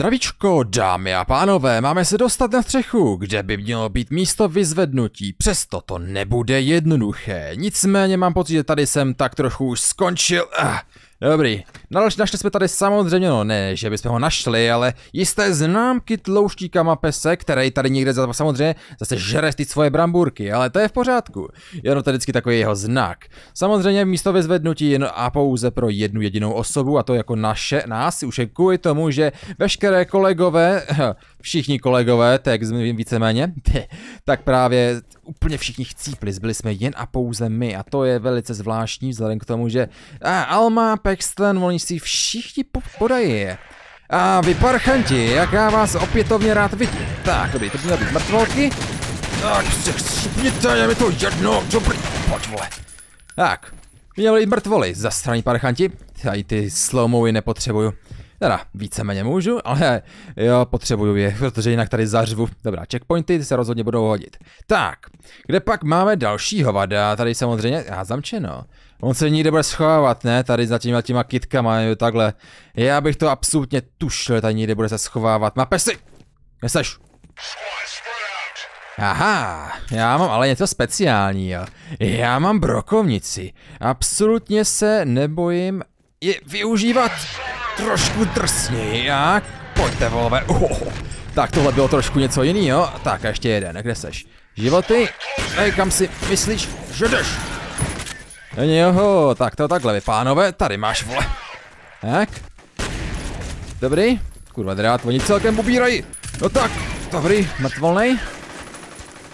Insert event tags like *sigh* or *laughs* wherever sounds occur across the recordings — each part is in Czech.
Zdravičko, dámy a pánové, máme se dostat na střechu, kde by mělo být místo vyzvednutí, přesto to nebude jednoduché. Nicméně mám pocit, že tady jsem tak trochu už skončil. Ah. Dobrý. Nalež, no, našli jsme tady samozřejmě, no ne, že bychom ho našli, ale jisté známky tlouštíka mapese, který tady někde za, samozřejmě zase žere ty svoje bramburky, ale to je v pořádku. Jenom to je vždycky takový jeho znak. Samozřejmě místo vyzvednutí jen a pouze pro jednu jedinou osobu a to jako naše, nás, už je kvůli tomu, že veškeré kolegové všichni kolegové, tak víceméně, *laughs* tak právě úplně všichni chcípli, Byli jsme jen a pouze my a to je velice zvláštní vzhledem k tomu, že a, Alma, Paxton, oni si všichni po podají. A vy parchanti, jak já vás opětovně rád vidím. Tak, dobrý, to by být mrtvolky. Tak se chcípněte, je mi to jedno, dobrý, pojď vole. Tak, měli mrtvoly, zastraní parchanti, tady ty slomovy nepotřebuju. Teda víceméně můžu, ale jo, potřebuju je, protože jinak tady zařvu. Dobrá, checkpointy ty se rozhodně budou hodit. Tak, kde pak máme další hovada? Tady samozřejmě, já zamčeno. On se nikde bude schovávat, ne? Tady za těma, těma kitkama, jo, takhle. Já bych to absolutně tušil, tady někde bude se schovávat. Má pesy! Neseš! Aha, já mám ale něco speciálního. Já mám brokovnici. Absolutně se nebojím je využívat trošku drsněji a pojďte volové. Uhoho. *laughs* Tak tohle bylo trošku něco jiný, jo? Tak a ještě jeden, kde seš? Životy, hej kam si myslíš, že jdeš? Joho, tak to takhle vy pánové, tady máš vole. Tak. Dobrý. Kurva drát, oni celkem ubírají. No tak, dobrý, mrtvolnej.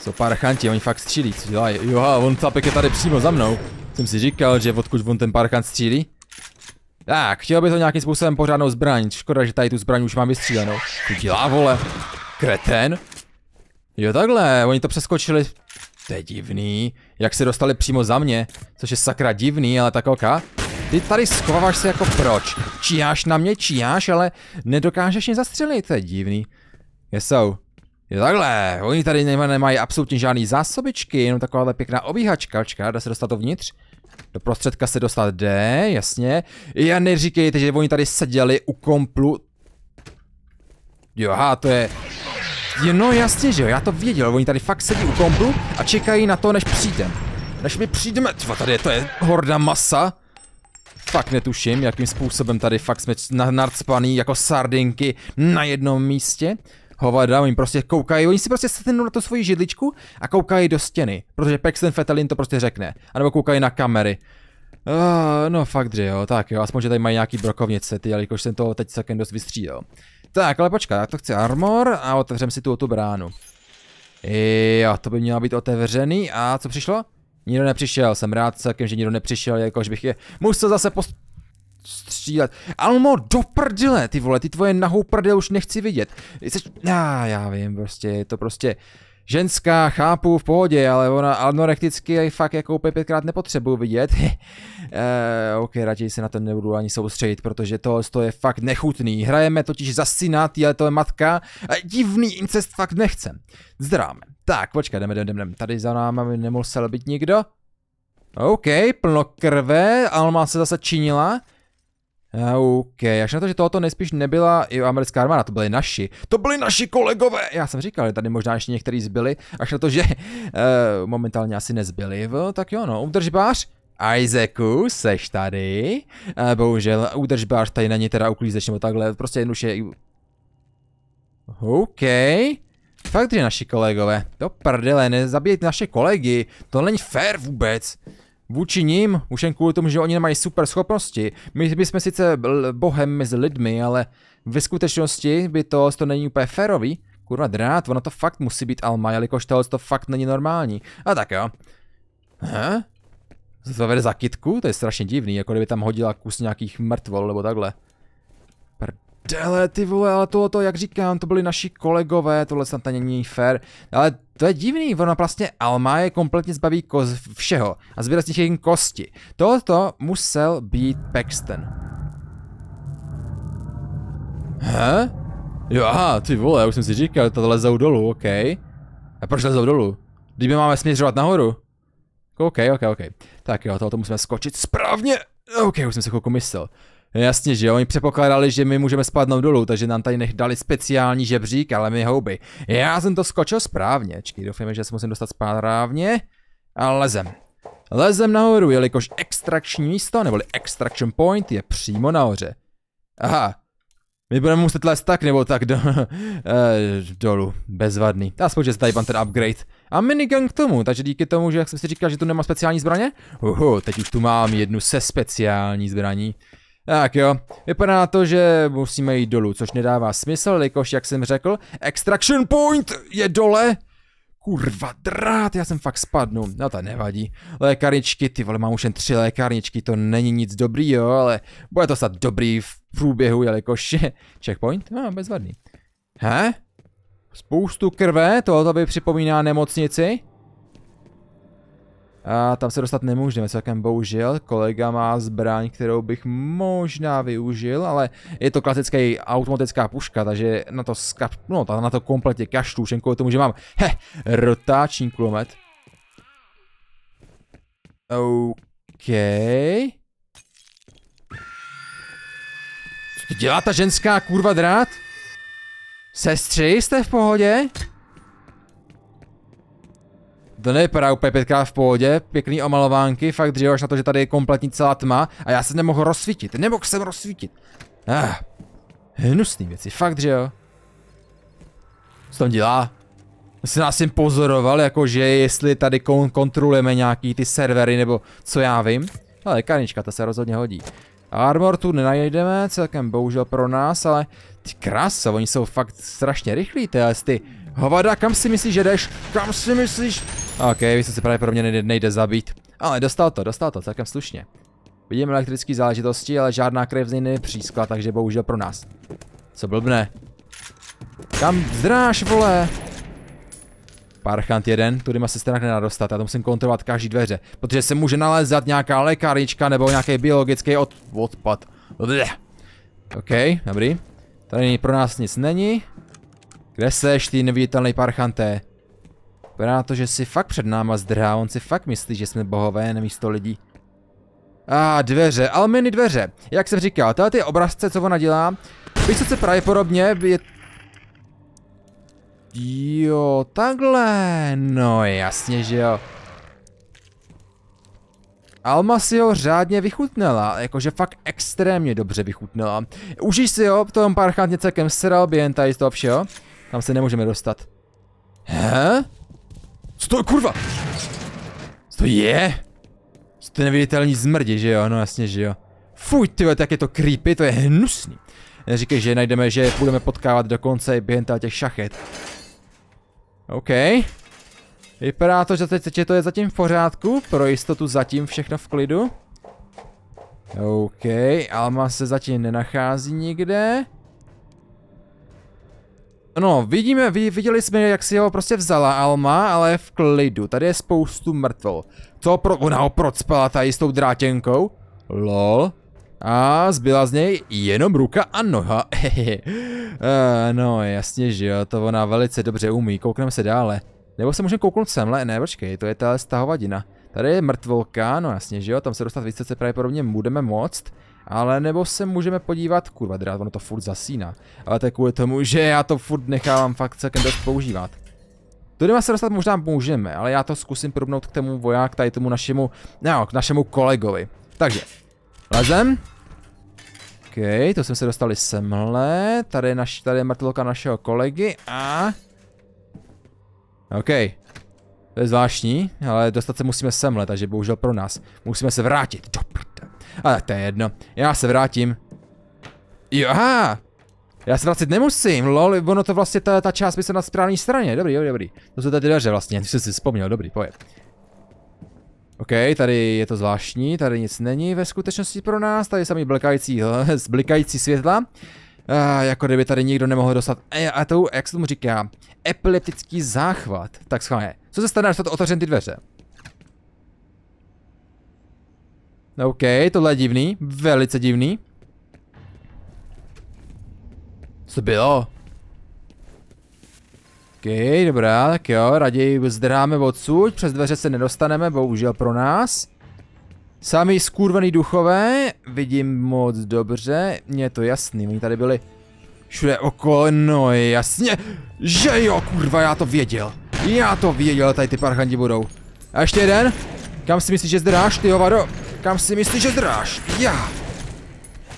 Jsou chanti, oni fakt střílí, co dělají? Jo, on tapek je tady přímo za mnou. Jsem si říkal, že odkud on ten parkant střílí. Tak, chtěl by to nějakým způsobem pořádnou zbraň. Škoda, že tady tu zbraň už mám vystřílenou. Ty dělá, vole. Kreten. Jo, takhle, oni to přeskočili. To je divný. Jak se dostali přímo za mě, což je sakra divný, ale tak oka. Ty tady schováváš se jako proč? Číháš na mě, číháš, ale nedokážeš mě zastřelit, to je divný. jsou? Jo takhle, oni tady nemají absolutně žádný zásobičky, jenom takováhle pěkná obíhačka, čeká, dá se dostat dovnitř. Do prostředka se dostat jde, jasně. Já neříkejte, že oni tady seděli u komplu. Jo, aha, to je... Jo, no jasně, že jo, já to věděl, oni tady fakt sedí u komplu a čekají na to, než přijdem. Než my přijdeme, tva, tady je, to je horda masa. Fakt netuším, jakým způsobem tady fakt jsme narcpaný jako sardinky na jednom místě hovada, oni prostě koukají, oni si prostě sednou na tu svoji židličku a koukají do stěny, protože Paxton Fetalin to prostě řekne, anebo koukají na kamery. Uh, no fakt, že jo, tak jo, aspoň, že tady mají nějaký brokovnice, ty, jelikož jsem to teď celkem dost vystřídil. Tak, ale počkej, já to chci armor a otevřem si tu, tu bránu. Jo, to by mělo být otevřený a co přišlo? Nikdo nepřišel, jsem rád celkem, že nikdo nepřišel, jakož bych je musel zase post střílet. Almo, do prdele, ty vole, ty tvoje nahou prdele už nechci vidět. Jseš, já, já vím, prostě, je to prostě ženská, chápu, v pohodě, ale ona anorekticky je fakt jako úplně pětkrát nepotřebuju vidět. *laughs* eh, ok, raději se na to nebudu ani soustředit, protože to, to je fakt nechutný. Hrajeme totiž za syna, ale to je matka. A divný incest fakt nechcem. Zdráme. Tak, počkej, jdeme, jdeme, jdeme. Tady za námi by nemusel být nikdo. OK, plno krve, Alma se zase činila. Eh, OK, až na to, že tohoto nejspíš nebyla i americká armáda, to byly naši. To byli naši kolegové! Já jsem říkal, že tady možná ještě některý zbyli, až na to, že uh, momentálně asi nezbyli, v, tak jo no, udržbář. Isaacu, seš tady? Uh, bohužel, udržbář tady není teda uklízeč nebo takhle, prostě jednoduše... OK. Fakt, že naši kolegové. to prdele, nezabíjejte naše kolegy, to není fér vůbec. Vůči ním, už jen kvůli tomu, že oni nemají super schopnosti, my bychom sice bohem mezi lidmi, ale ve skutečnosti by to, to není úplně férový. Kurva drát, ono to fakt musí být Alma, jelikož tohle to fakt není normální. A tak jo. Hm? Zavede za kitku? To je strašně divný, jako kdyby tam hodila kus nějakých mrtvol nebo takhle. Hele, ty vole, ale tohle, to, jak říkám, to byli naši kolegové, tohle snad není fair. Ale to je divný, ona vlastně prostě Alma je kompletně zbaví koz všeho a zbyla z nich jen kosti. Tohoto musel být Paxton. He? Jo, aha, ty vole, já už jsem si říkal, tohle lezou dolů, OK. A proč lezou dolů? Kdyby máme směřovat nahoru. OK, OK, OK. Tak jo, tohoto musíme skočit správně. OK, už jsem si chvilku myslel. No jasně, že oni přepokládali, že my můžeme spadnout dolů, takže nám tady nech dali speciální žebřík, ale my houby. Já jsem to skočil správně, čekaj, doufejme, že se musím dostat správně. A lezem. Lezem nahoru, jelikož extrakční místo, neboli extraction point, je přímo nahoře. Aha, my budeme muset lézt tak nebo tak do, *laughs* eh, dolů, bezvadný. Aspoň, že se tady pan ten upgrade. A minigun k tomu, takže díky tomu, že jak jsem si říkal, že tu nemá speciální zbraně, uhu, teď už tu mám jednu se speciální zbraní. Tak jo, vypadá to, že musíme jít dolů, což nedává smysl, jakož jak jsem řekl, Extraction Point je dole. Kurva drát, já jsem fakt spadnu, no to nevadí. Lékarničky, ty vole, mám už jen tři lékarničky, to není nic dobrý, jo, ale bude to stát dobrý v průběhu, jelikož je checkpoint, no, bezvadný. He? Spoustu krve, tohoto by připomíná nemocnici. A tam se dostat nemůžeme celkem bohužel, kolega má zbraň, kterou bych možná využil, ale je to klasická automatická puška, takže na to skap, no, na to kompletně kaštu, všem kvůli tomu, že mám, he, rotáční kulomet. OK. Co to dělá ta ženská kurva drát? Sestři, jste v pohodě? To nevypadá úplně pětkrát v pohodě, pěkný omalovánky, fakt dřív až na to, že tady je kompletní celá tma a já se nemohl rozsvítit, nemohl jsem rozsvítit. Ah, hnusný věci, fakt že jo. Co tam dělá? Jsi nás jim pozoroval, jakože jestli tady kon kontrolujeme nějaký ty servery nebo co já vím. Ale kanička, ta se rozhodně hodí. Armor tu nenajdeme, celkem bohužel pro nás, ale ty krása, oni jsou fakt strašně rychlí, ty, ty Havada, kam si myslíš, že jdeš? Kam si myslíš? OK, vy se právě pro mě nejde, nejde zabít. Ale dostal to, dostal to, celkem slušně. Vidím elektrické záležitosti, ale žádná krev z něj nepřískla, takže bohužel pro nás. Co blbne? Kam zdráš, vole? Parchant jeden, tudy má se strach nenadostat, já to musím kontrolovat každý dveře, protože se může nalézat nějaká lékárnička nebo nějaký biologický od odpad. Okej, OK, dobrý. Tady pro nás nic není. Kde seš, ty neviditelný parchanté? Vypadá na to, že si fakt před náma zdrhá, on si fakt myslí, že jsme bohové, nemísto lidí. A ah, dveře, almeny dveře. Jak jsem říkal, tahle ty obrazce, co ona dělá, vysoce pravděpodobně je... Jo, takhle, no jasně, že jo. Alma si ho řádně vychutnala, jakože fakt extrémně dobře vychutnala. Užij si ho, v tom parchantně celkem sral jen tady z toho všeho. Tam se nemůžeme dostat. He? Co to je, kurva? Co to je? Co to je neviditelní zmrdi, že jo? No jasně, že jo. Fuj, ty tak je to creepy, to je hnusný. Neříkej, že najdeme, že budeme potkávat dokonce i během těch šachet. OK. Vypadá to, že, teď, že to je zatím v pořádku, pro jistotu zatím všechno v klidu. OK, Alma se zatím nenachází nikde. No, vidíme, viděli jsme, jak si ho prostě vzala Alma, ale v klidu. Tady je spoustu mrtvol. Co pro... Ona ho procpala tady s tou drátěnkou? Lol. A zbyla z něj jenom ruka a noha. uh, *laughs* no, jasně, že jo, to ona velice dobře umí. Koukneme se dále. Nebo se můžeme kouknout semhle? Ne, počkej, to je ta stahovadina. Tady je mrtvolka, no jasně, že jo, tam se dostat více se pravděpodobně budeme moct. Ale nebo se můžeme podívat, kurva drát, ono to furt zasína. Ale to je kvůli tomu, že já to furt nechávám fakt celkem dost používat. Do doma se dostat možná můžeme, ale já to zkusím probnout k tomu voják, tady tomu našemu, no, k našemu kolegovi. Takže, lezem. OK, to jsme se dostali semhle, tady je, naš, tady je mrtvolka našeho kolegy a... OK, to je zvláštní, ale dostat se musíme semhle, takže bohužel pro nás. Musíme se vrátit, do ale to je jedno. Já se vrátím. Jo, aha! Já se vracet nemusím, lol, ono to vlastně, ta, ta část by se na správné straně, dobrý, dobrý, dobrý. To se tady dveře vlastně, ty jsem si vzpomněl, dobrý, pojď. OK, tady je to zvláštní, tady nic není ve skutečnosti pro nás, tady samý blikající, *laughs* blikající světla. A, jako kdyby tady nikdo nemohl dostat, e, a to, jak se tomu říká, epileptický záchvat. Tak schválně, co se stane, až to otevřem ty dveře? OK, tohle je divný, velice divný. Co to bylo? OK, dobrá, tak jo, raději zdráme odsud, přes dveře se nedostaneme, bohužel pro nás. Sami skurvený duchové, vidím moc dobře, mně je to jasný, oni tady byli všude okolo, no jasně, že jo, kurva, já to věděl, já to věděl, tady ty parchanti budou. A ještě jeden, kam si myslíš, že zdráš, ty hovado? Kam si myslíš, že dráž? Já!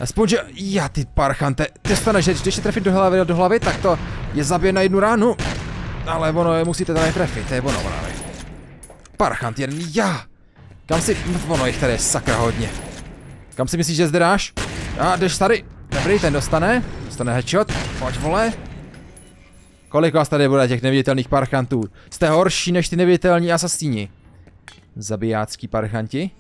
Aspoň, že... Já, ty parchante. Ty stane, že když se trefit do hlavy, do hlavy, tak to je zabije na jednu ránu. Ale ono je musíte tady trefit, to je ono právě. Parchant jen já! Kam si... Ono jich tady je sakra hodně. Kam si myslíš, že zdráš? A jdeš tady. Dobrý, ten dostane. Dostane headshot. Pojď vole. Kolik vás tady bude těch neviditelných parchantů? Jste horší než ty neviditelní asasíni. Zabijácký parchanti.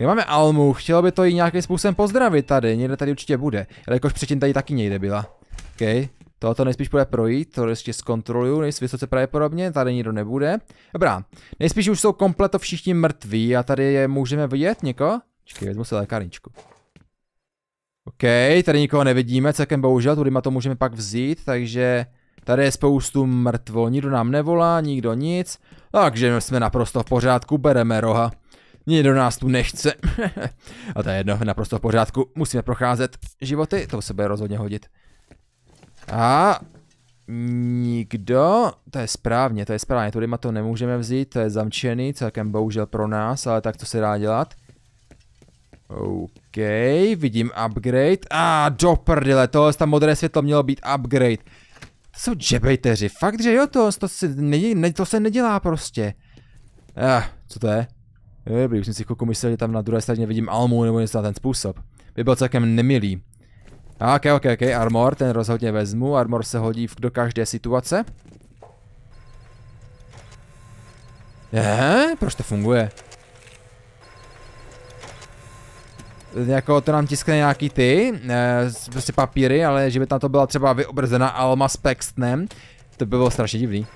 My máme Almu, chtělo by to jí nějakým způsobem pozdravit tady, někde tady určitě bude, jakož předtím tady taky někde byla. OK, to nejspíš bude projít, to ještě zkontroluju, nejsi vysoce pravděpodobně, tady nikdo nebude. Dobrá, nejspíš už jsou kompleto všichni mrtví a tady je můžeme vidět někoho? Čekej, vezmu si lékárničku. OK, tady nikoho nevidíme, celkem bohužel, tudy to můžeme pak vzít, takže tady je spoustu mrtvo, nikdo nám nevolá, nikdo nic, takže jsme naprosto v pořádku, bereme roha. Nikdo nás tu nechce. *laughs* a to je jedno, naprosto v pořádku. Musíme procházet životy, to se bude rozhodně hodit. A nikdo, to je správně, to je správně, tudy to nemůžeme vzít, to je zamčený, celkem bohužel pro nás, ale tak to se dá dělat. OK, vidím upgrade. A ah, do prdele, tohle tam modré světlo mělo být upgrade. To jsou džebejteři, fakt že jo, to, to, se, ne, to se nedělá prostě. Ah, co to je? Dobrý, už jsem si chvilku myslel, že tam na druhé straně vidím Almu nebo něco na ten způsob. By byl celkem nemilý. A ok, ok, ok, armor, ten rozhodně vezmu, armor se hodí v do každé situace. Je, proč to funguje? Jako to nám tiskne nějaký ty, e, prostě papíry, ale že by tam to byla třeba vyobrazena Alma s Pextnem, to by bylo strašně divný.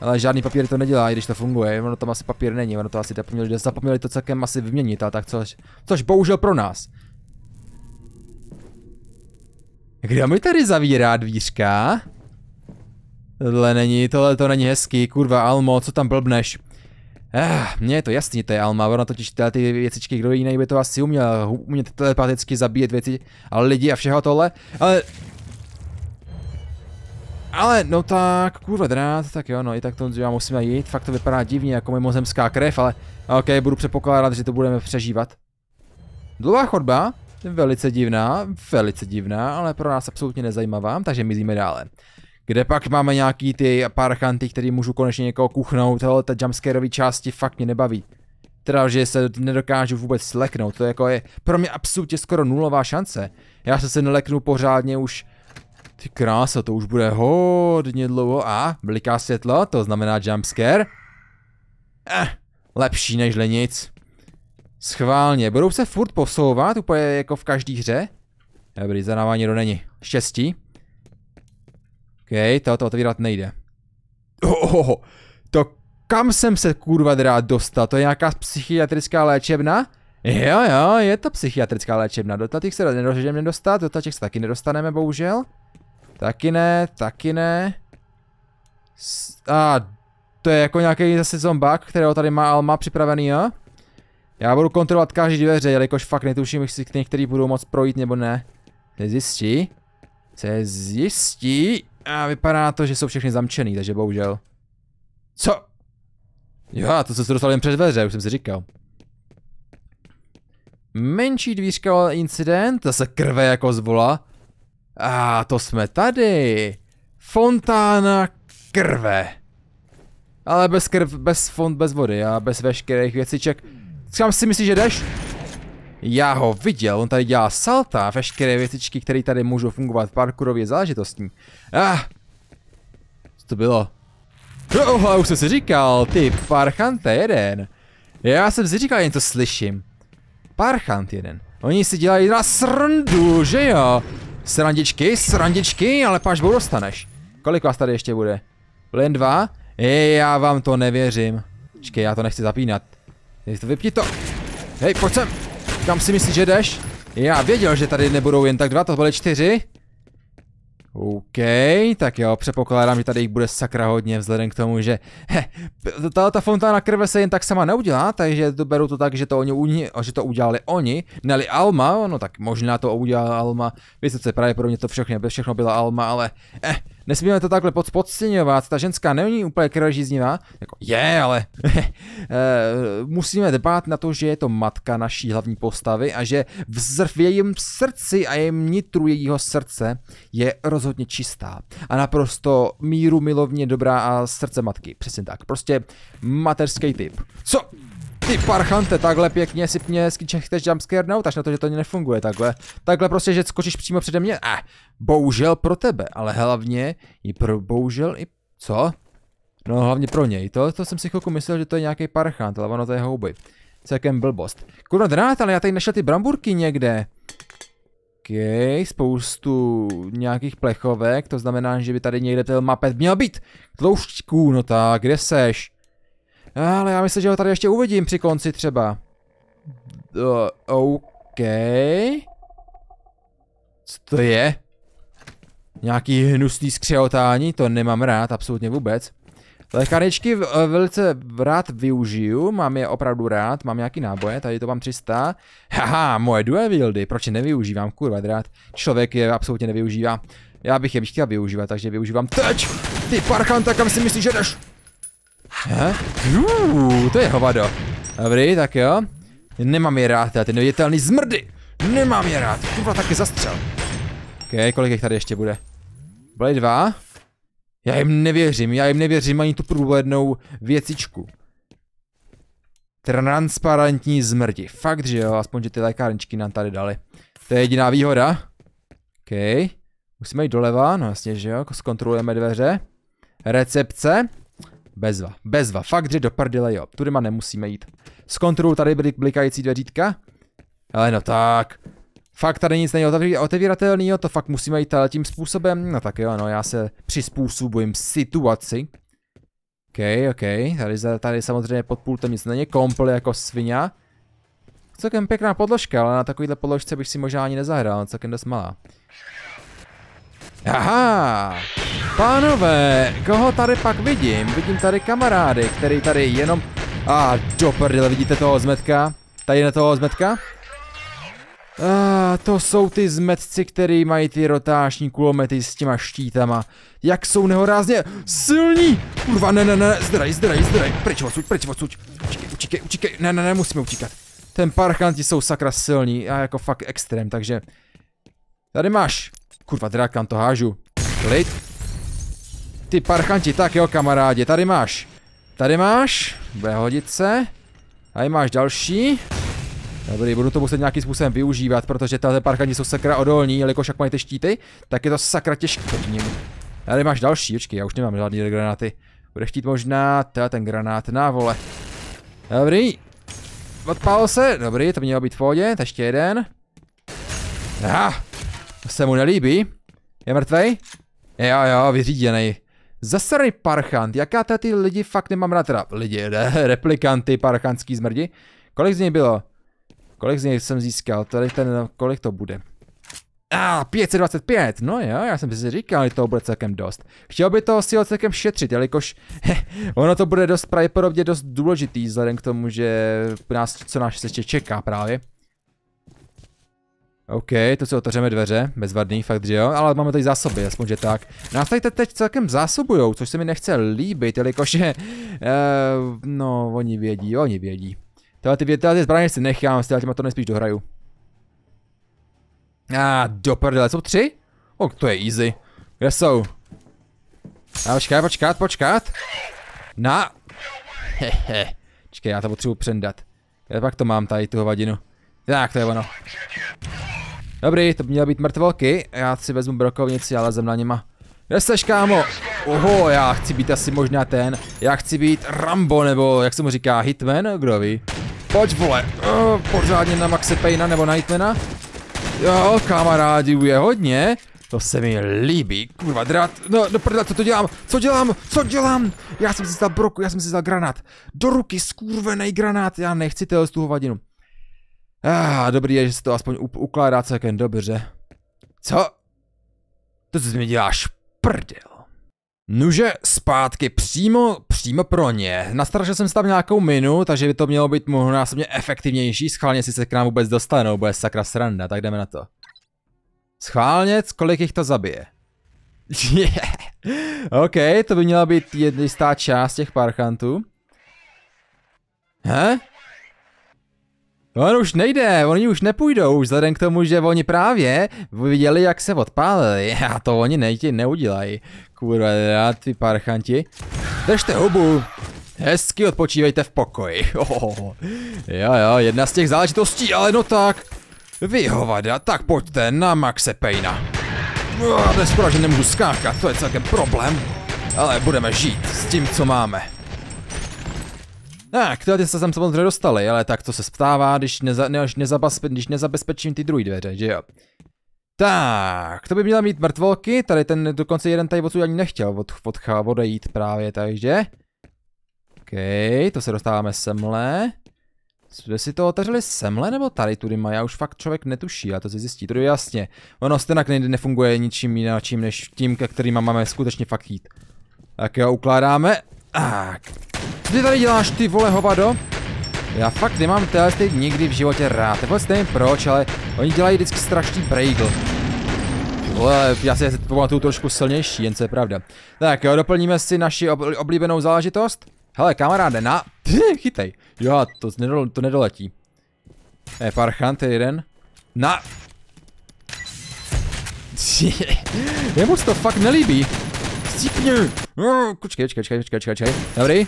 Ale žádný papír to nedělá, i když to funguje, ono tam asi papír není, ono to asi zapomněli, zapomněli to celkem asi vyměnit a tak což, což bohužel pro nás. Kdo mi tady zavírá dvířka? Tohle není, tohle to není hezký, kurva Almo, co tam blbneš? Eh, mně je to jasný, to je Alma, ona totiž tyhle ty věcičky, kdo jiný by to asi uměl, umět telepaticky zabíjet věci a lidi a všeho tohle, ale ale no tak, kurva drát, tak jo, no i tak to já musíme jít, fakt to vypadá divně jako mimozemská krev, ale ok, budu předpokládat, že to budeme přežívat. Dlouhá chodba, velice divná, velice divná, ale pro nás absolutně nezajímavá, takže mizíme dále. Kde pak máme nějaký ty parchanty, který můžu konečně někoho kuchnout, ale ta jumpscareový části fakt mě nebaví. Teda, že se nedokážu vůbec sleknout, to je jako je pro mě absolutně skoro nulová šance. Já se se neleknu pořádně už ty krása, to už bude hodně dlouho. A, bliká světlo, to znamená jumpscare. Eh, lepší než nic. Schválně, budou se furt posouvat, úplně jako v každý hře. Dobrý, za náma nikdo není. Štěstí. OK, to otvírat nejde. Ohoho, oh, to kam jsem se kurva rád dostal? To je nějaká psychiatrická léčebna? Jo, jo, je to psychiatrická léčebna. Do těch se nedožijeme nedostat, do těch se taky nedostaneme, bohužel. Taky ne, taky ne. S a to je jako nějaký zase zombák, kterého tady má Alma připravený, jo? Já budu kontrolovat každý dveře, jelikož fakt netuším, jestli některý budou moc projít nebo ne. Se zjistí. Se zjistí. A vypadá to, že jsou všechny zamčený, takže bohužel. Co? Jo, to se dostal jen přes dveře, už jsem si říkal. Menší dvířka incident, zase krve jako zvola. A to jsme tady. Fontána krve. Ale bez krv, bez font, bez vody a bez veškerých věciček. Kam si myslíš, že jdeš? Já ho viděl, on tady dělá salta, veškeré věcičky, které tady můžou fungovat parkourově záležitostní. Ah! Co to bylo? Tohle už jsem si říkal, ty parchante jeden. Já jsem si říkal, něco slyším. Parchant jeden. Oni si dělají na srndu, že jo? Srandičky, srandičky, ale pažbou dostaneš. Kolik vás tady ještě bude? Len dva? Jej, já vám to nevěřím. Počkej, já to nechci zapínat. To vypni to. Hej, pojď sem. Kam si myslíš, že jdeš? Já věděl, že tady nebudou jen tak dva, to byly čtyři. OK, tak jo, předpokládám, že tady jich bude sakra hodně, vzhledem k tomu, že he, ta, fontána krve se jen tak sama neudělá, takže to beru to tak, že to, oni, že to udělali oni, neli Alma, no tak možná to udělala Alma, vysoce pravděpodobně to všechno, všechno byla Alma, ale eh, nesmíme to takhle podceňovat, ta ženská není úplně krvežíznivá, jako je, ale *laughs* eh, musíme dbát na to, že je to matka naší hlavní postavy a že vzrv v jejím srdci a jejím nitru jejího srdce je rozhodně čistá a naprosto míru milovně dobrá a srdce matky, přesně tak, prostě materský typ. Co? Ty parchante, takhle pěkně si mě chceš jumpscare nout, až na to, že to nefunguje takhle. Takhle prostě, že skočíš přímo přede mě, eh, bohužel pro tebe, ale hlavně i pro, bohužel i, co? No hlavně pro něj, to, to jsem si chvilku myslel, že to je nějaký parchant, ale ono to je houby. Celkem blbost. Kurno drát, ale já tady našel ty bramburky někde. Okay, spoustu nějakých plechovek, to znamená, že by tady někde ten mapet měl být. Tloušťků, no tak, kde seš? Ale já myslím, že ho tady ještě uvidím při konci třeba. Uh, OK. Co to je? Nějaký hnusný skřeotání? To nemám rád, absolutně vůbec. Lékárničky eh, velice rád využiju, mám je opravdu rád, mám nějaký náboje, tady to mám 300. Haha, moje dual wieldy, proč je nevyužívám, kurva rád? Člověk je absolutně nevyužívá. Já bych je chtěl využívat, takže využívám teď! Ty parkanta, kam si myslíš, že jdeš? Uuu, to je hovado. Dobrý, tak jo. Nemám je rád, ty nevědětelný zmrdy. Nemám je rád, kurva taky zastřel. OK, kolik jich tady ještě bude? Byly dva? Já jim nevěřím, já jim nevěřím ani tu průhlednou věcičku. Transparentní zmrdi. Fakt, že jo, aspoň, že ty lékárničky nám tady dali. To je jediná výhoda. OK. Musíme jít doleva, no jasně, že jo, zkontrolujeme dveře. Recepce. Bezva, bezva, fakt, že do prdele, jo, tudyma nemusíme jít. Zkontroluji tady byly blikající dveřítka. Ale no tak, fakt tady nic není jo, to fakt musíme jít tím způsobem. No tak jo, no já se přizpůsobujím situaci. OK, OK, tady, tady samozřejmě pod pultem nic není, kompl jako svině. Celkem pěkná podložka, ale na takovýhle podložce bych si možná ani nezahrál, celkem dost malá. Aha! Pánové, koho tady pak vidím? Vidím tady kamarády, který tady jenom... A ah, do prdele, vidíte toho zmetka? Tady na toho zmetka? Ah, to jsou ty zmetci, který mají ty rotáční kulomety s těma štítama. Jak jsou nehorázně silní! Kurva, ne, ne, ne, zdraj, zdraj, zdraj, pryč odsuď, pryč odsuď. Učíkej, učíkej, učíkej, ne, ne, ne, musíme učíkat. Ten parchanti jsou sakra silní a jako fakt extrém, takže... Tady máš Kurva, drak, kam to hážu. Klid. Ty parchanti, tak jo kamarádi, tady máš. Tady máš, bude hodit se. Tady máš další. Dobrý, budu to muset nějakým způsobem využívat, protože tato parchanti jsou sakra odolní, jelikož jak mají ty štíty, tak je to sakra těžké ním. Tady máš další, počkej, já už nemám žádný granáty. Bude chtít možná teda ten granát na vole. Dobrý. Odpálil se, dobrý, to mělo být v pohodě, ještě jeden. Aha, se mu nelíbí? Je mrtvej? Jo, jo, vyříděný. Zasarej parchant, jaká ta ty lidi fakt nemám rád, teda lidi, ne, *laughs* replikanty parchantský zmrdi. Kolik z něj bylo? Kolik z něj jsem získal, tady ten, kolik to bude? A ah, 525, no jo, já jsem si říkal, že toho bude celkem dost. Chtěl by toho si ho celkem šetřit, jelikož heh, *laughs* ono to bude dost pravděpodobně dost důležitý, vzhledem k tomu, že nás, co nás se čeká právě. OK, to si otevřeme dveře, bezvadný, fakt, že jo, ale máme tady zásoby, aspoň že tak. Nás tady teď celkem zásobujou, což se mi nechce líbit, jelikož je, *laughs* uh, no, oni vědí, oni vědí. Tohle ty, tohle ty zbraně si nechám, s těma to nejspíš dohraju. A ah, do prdele, jsou tři? Oh, to je easy. Kde jsou? A počkat, počkat, počkat. Na. Hehe. Počkej, já to potřebuji přendat. Já pak to mám tady, tu hovadinu? Tak, to je ono. Dobrý, to by měly být mrtvolky. Já si vezmu brokovnici, ale zem na něma. Kde seš, kámo? Oho, já chci být asi možná ten. Já chci být Rambo, nebo jak se mu říká, Hitman? Kdo ví? Pojď, vole. oh, pořádně na Maxe Payna nebo na Hitmana. Jo, kamarádi, je hodně. To se mi líbí, kurva drát, no, no prdla, co to dělám, co dělám, co dělám, já jsem si dal broku, já jsem si dal granát, do ruky skurvený granát, já nechci z tu hovadinu. Ah, dobrý je, že se to aspoň ukládá celkem dobře. Co? To si mi děláš, prdel. Nuže zpátky přímo, přímo pro ně. Nastražil jsem tam nějakou minu, takže by to mělo být násobně efektivnější. Schválně si se k nám vůbec dostanou, bude sakra sranda, tak jdeme na to. Schválně, kolik jich to zabije. *laughs* Yeah. OK, to by měla být jedna část těch parchantů. He? No on už nejde, oni už nepůjdou, vzhledem k tomu, že oni právě viděli, jak se odpálili. *laughs* A to oni nejti neudělají. Kurva, ty parchanti. Držte hubu. Hezky odpočívejte v pokoji. Ohoho. *laughs* Jo, jo, jedna z těch záležitostí, ale no tak. Vy hovada, tak pojďte na Maxe Pejna. Bez že nemůžu skákat, to je celkem problém. Ale budeme žít s tím, co máme. Tak, ty se sem samozřejmě dostali, ale tak to se stává, když, neza, ne, nezabezpe, když nezabezpečím ty druhé dveře, že jo. Tak, to by měla mít mrtvolky, tady ten dokonce jeden tady odsud ani nechtěl od, od, odejít právě, takže. OK, to se dostáváme semle. Jsme si to otevřeli semle nebo tady tudy má? Já už fakt člověk netuší, a to se zjistí, to je jasně. Ono stejně nejde nefunguje ničím jiným, než tím, ke kterým máme skutečně fakt jít. Tak jo, ukládáme. Tak, co ty tady děláš, ty vole hovado? Já fakt nemám ty nikdy v životě rád. Vůbec nevím proč, ale oni dělají vždycky strašný brejgl. Vole, já si pamatuju trošku silnější, jen co je pravda. Tak jo, doplníme si naši oblíbenou záležitost. Hele, kamaráde, na... *laughs* Chytej. Jo, to, nedol, to nedoletí. E, parchant je jeden. Na... *laughs* Jemu se to fakt nelíbí. Cípni. No, počkej, počkej, počkej, počkej, Dobrý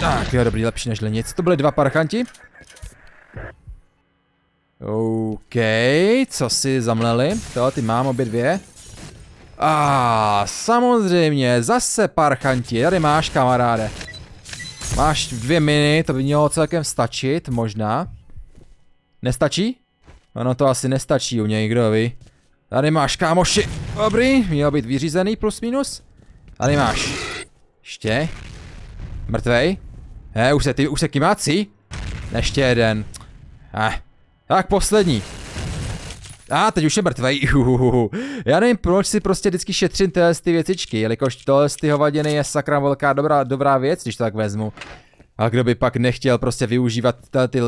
tak jo, dobrý, lepší než nic. To byly dva parchanti. OK, co si zamleli? To ty mám obě dvě. A ah, samozřejmě, zase parchanti, tady máš kamaráde. Máš dvě miny, to by mělo celkem stačit, možná. Nestačí? Ano, to asi nestačí u něj, kdo ví. Tady máš kámoši, dobrý, měl být vyřízený plus minus. Tady máš. Ještě. Mrtvej? Ne, už se, ty, už se kymáci? Ještě jeden. Eh. Tak poslední. A ah, teď už je mrtvej. *laughs* Uhuhuhu. Já nevím, proč si prostě vždycky šetřím tyhle ty věcičky, jelikož tohle ty hovaděny je sakra velká dobrá, dobrá věc, když to tak vezmu. A kdo by pak nechtěl prostě využívat ty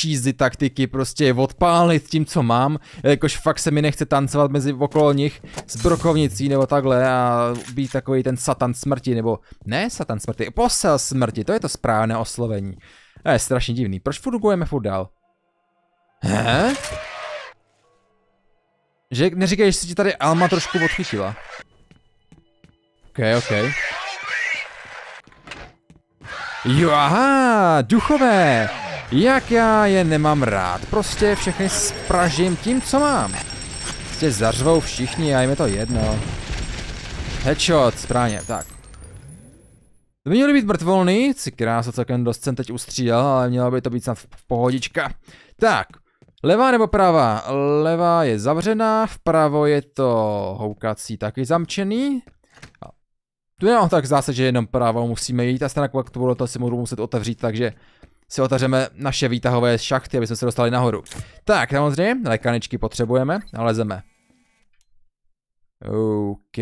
cheesy taktiky, prostě je odpálit tím, co mám, jakož fakt se mi nechce tancovat mezi okolo nich s brokovnicí nebo takhle a být takový ten satan smrti, nebo ne satan smrti, posel smrti, to je to správné oslovení. A je strašně divný, proč fungujeme furt dál? He? Že neříkej, že si ti tady Alma trošku odchytila. okej. okay. Jo, aha, duchové. Jak já je nemám rád. Prostě všechny spražím tím, co mám. Prostě zařvou všichni a jim je to jedno. Headshot, správně, tak. To by měly být mrtvolný, která se celkem dost jsem teď ustřídal, ale měla by to být snad v pohodička. Tak, levá nebo pravá? Levá je zavřená, vpravo je to houkací taky zamčený. Tu je tak zdá se, že jenom právo musíme jít a strana to si budu muset otevřít, takže si otevřeme naše výtahové šachty, aby jsme se dostali nahoru. Tak, samozřejmě, lékaničky potřebujeme, nalezeme. OK,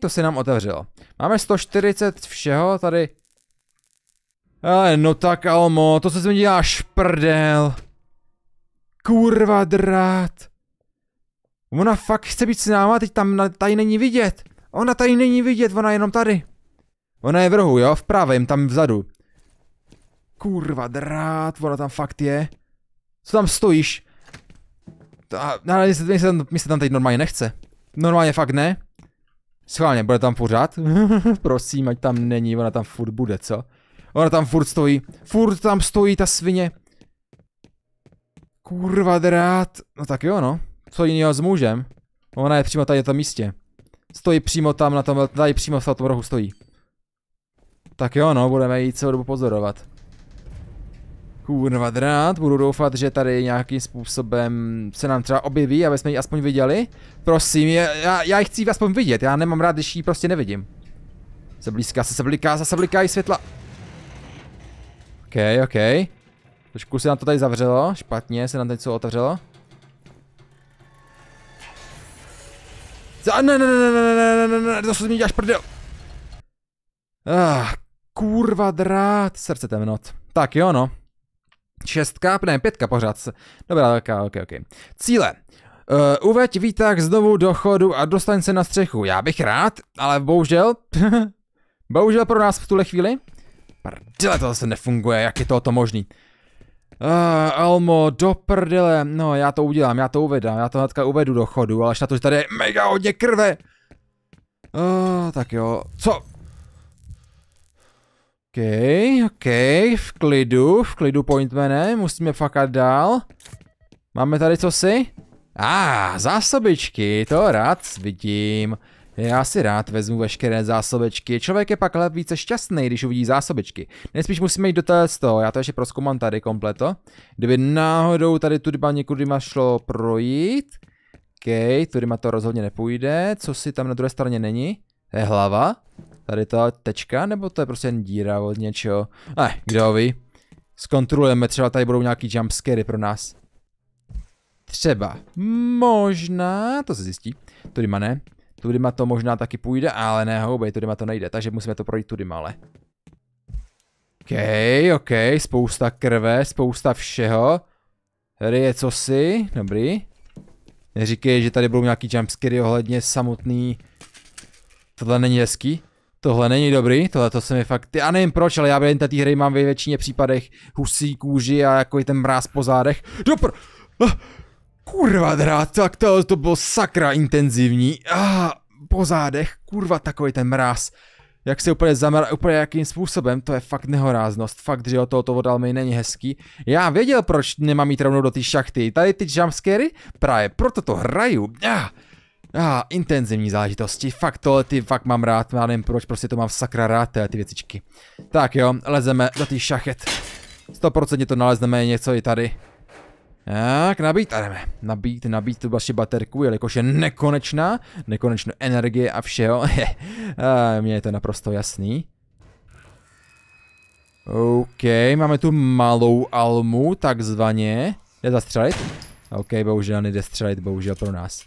to se nám otevřelo. Máme 140 všeho tady. Ale no tak, Almo, to se mi děláš prdel. Kurva drát. Ona fakt chce být s náma, teď tam tady není vidět. Ona tady není vidět, ona je jenom tady. Ona je v rohu, jo? V pravém, tam vzadu. Kurva drát, ona tam fakt je. Co tam stojíš? Ta, no, ale se, se tam, se tam teď normálně nechce. Normálně fakt ne. Schválně, bude tam pořád? *laughs* Prosím, ať tam není, ona tam furt bude, co? Ona tam furt stojí. Furt tam stojí ta svině. Kurva drát. No tak jo, no. Co jiného s mužem? Ona je přímo tady na tom místě. Stojí přímo tam na tom, tady přímo v tom rohu stojí. Tak jo no, budeme jít celou dobu pozorovat. Kurva drát, budu doufat, že tady nějakým způsobem se nám třeba objeví, aby jsme ji aspoň viděli. Prosím, já, já ji chci aspoň vidět, já nemám rád, když ji prostě nevidím. Se blízká, se bliká, se bliká i světla. OK, OK. Trošku se nám to tady zavřelo, špatně se nám tady co otevřelo. A ne, ne, ne, ne, ne, ne, ne, ne, ne, zase mi děláš prdel. Ah, kurva drát, srdce temnot. Tak jo no. Šestka, ne, pětka pořád. Dobrá, ok, ok, ok. Cíle. Uh, uveď výtah znovu do chodu a dostaň se na střechu. Já bych rád, ale bohužel... bohužel pro nás v tuhle chvíli. Prdele, to zase nefunguje, jak je to možný. Uh, Almo, do prdele, no já to udělám, já to uvedám, já to hnedka uvedu do chodu, ale až na to, že tady je mega hodně krve. Uh, tak jo, co? OK, OK, v klidu, v klidu pointmene, musíme fakat dál. Máme tady co si? A ah, zásobičky, to rád vidím. Já si rád vezmu veškeré zásobečky. Člověk je pak více šťastný, když uvidí zásobečky. Nejspíš musíme jít do té z toho. Já to ještě proskoumám tady kompleto. Kdyby náhodou tady tudba někudy ma šlo projít. OK, má to rozhodně nepůjde. Co si tam na druhé straně není? To je hlava? Tady ta tečka? Nebo to je prostě jen díra od něčeho? Eh, kdo ví. Zkontrolujeme, třeba tady budou nějaký jumpscary pro nás. Třeba. Možná, to se zjistí. Tudima ne. Tudyma to možná taky půjde, ale ne, houbej, tudyma to nejde, takže musíme to projít tudy ale. OK, OK, spousta krve, spousta všeho. Tady je cosi, dobrý. Neříkej, že tady budou nějaký jumpscary ohledně samotný. Tohle není hezký. Tohle není dobrý, tohle to se mi fakt, já nevím proč, ale já během té hry mám ve většině případech husí kůži a jako ten mráz po zádech. Dopr... Kurva drát, tak to, to bylo sakra intenzivní. Ah, po zádech, kurva takový ten mráz. Jak se úplně zamrá, úplně jakým způsobem, to je fakt nehoráznost. Fakt, že o tohoto vodal mi není hezký. Já věděl, proč nemám jít rovnou do té šachty. Tady ty jumpscary? Právě proto to hraju. Ah, ah, intenzivní záležitosti. Fakt tohle ty fakt mám rád. Já nevím proč, prostě to mám sakra rád, ty věcičky. Tak jo, lezeme do těch šachet. 100% to nalezneme něco i tady. Tak, nabít a jdeme. Nabít, nabít tu vaši vlastně baterku, jelikož je nekonečná, Nekonečná energie a všeho. *laughs* Mně je to naprosto jasný. OK, máme tu malou almu, takzvaně. Jde zastřelit? OK, bohužel nejde střelit, bohužel pro nás.